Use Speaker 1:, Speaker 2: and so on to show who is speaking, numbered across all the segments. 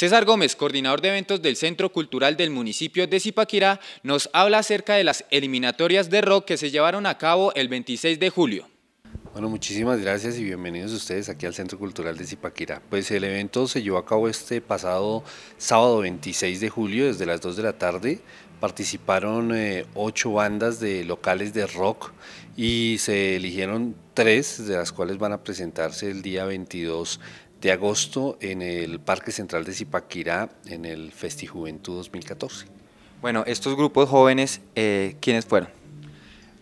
Speaker 1: César Gómez, coordinador de eventos del Centro Cultural del municipio de Zipaquirá, nos habla acerca de las eliminatorias de rock que se llevaron a cabo el 26 de julio.
Speaker 2: Bueno, muchísimas gracias y bienvenidos ustedes aquí al Centro Cultural de Zipaquirá. Pues el evento se llevó a cabo este pasado sábado 26 de julio desde las 2 de la tarde. Participaron eh, ocho bandas de locales de rock y se eligieron tres, de las cuales van a presentarse el día 22 de agosto en el Parque Central de Zipaquirá en el Juventud 2014.
Speaker 1: Bueno, estos grupos jóvenes, eh, ¿quiénes fueron?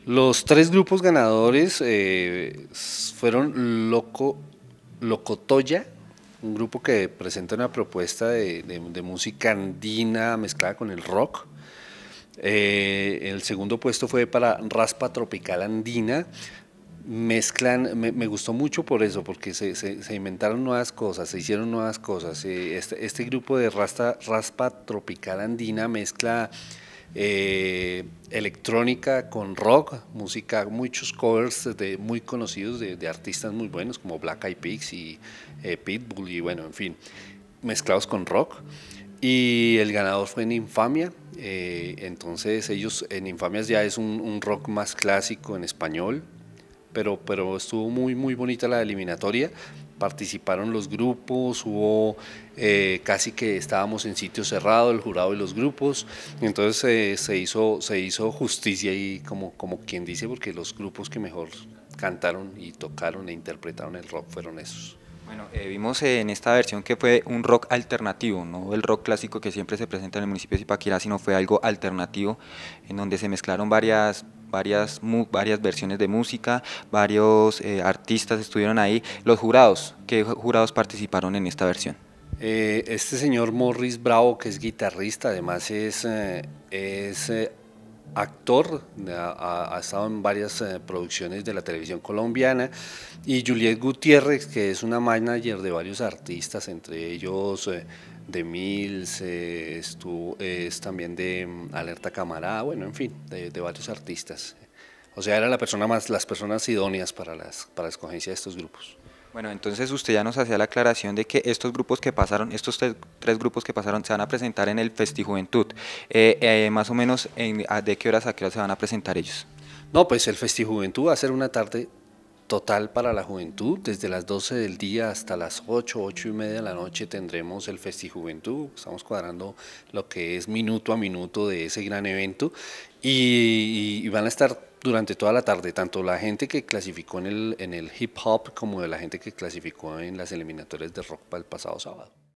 Speaker 1: Los tres grupos ganadores eh,
Speaker 2: fueron Loco, Locotoya, un grupo que presenta una propuesta de, música andina mezclada con el rock. Eh, el segundo puesto fue para Raspa Tropical Andina, mezclan, me, gustó mucho por eso, porque se, inventaron nuevas cosas, se hicieron nuevas cosas. Eh, este, este, grupo de raspa tropical andina mezcla eh, electrónica con rock, música, muchos covers de, muy conocidos de, artistas muy buenos como Black Eyed Peaks y eh, Pitbull y bueno, en fin, mezclados con rock. Y el ganador fue en Infamia, entonces ellos en Infamias ya es un rock más clásico en español, pero, pero estuvo muy, muy bonita la eliminatoria. Participaron los grupos, hubo eh, casi que estábamos en sitio cerrado, el jurado y los grupos. Entonces eh, se, hizo, se hizo justicia y como, como quien dice, porque los grupos que mejor cantaron y tocaron e interpretaron el rock fueron esos.
Speaker 1: Bueno, eh, vimos en esta versión que fue un rock alternativo, no el rock clásico que siempre se presenta en el municipio de Zipaquirá, sino fue algo alternativo, en donde se mezclaron varias varias, varias versiones de música, varios eh, artistas estuvieron ahí. Los jurados, ¿qué jurados participaron en esta versión?
Speaker 2: Eh, este señor Morris Bravo, que es guitarrista, además es, eh, es actor, ha, estado en varias eh, producciones de la televisión colombiana, y Juliet Gutiérrez, que es una manager de varios artistas, entre ellos eh, de Mills, eh, es también de mm, Alerta Camará, ah, bueno, en fin, de, varios artistas. O sea, era la persona más, las personas idóneas para, las, para la escogencia
Speaker 1: de estos grupos. Bueno, entonces usted ya nos hacía la aclaración de que estos grupos que pasaron, estos tres, grupos que pasaron, se van a presentar en el Festijuventud. Eh, eh más o menos, en, ¿de qué horas a qué hora se van a presentar ellos?
Speaker 2: No, pues el Festijuventud va a ser una tarde total para la juventud. Desde las 12 del día hasta las 8, 8 y media de la noche tendremos el Festijuventud. Estamos cuadrando lo que es minuto a minuto de ese gran evento. y van a estar durante toda la tarde, tanto la gente que clasificó en el, hip hop como de la gente que clasificó en las eliminatorias de rock para el pasado sábado.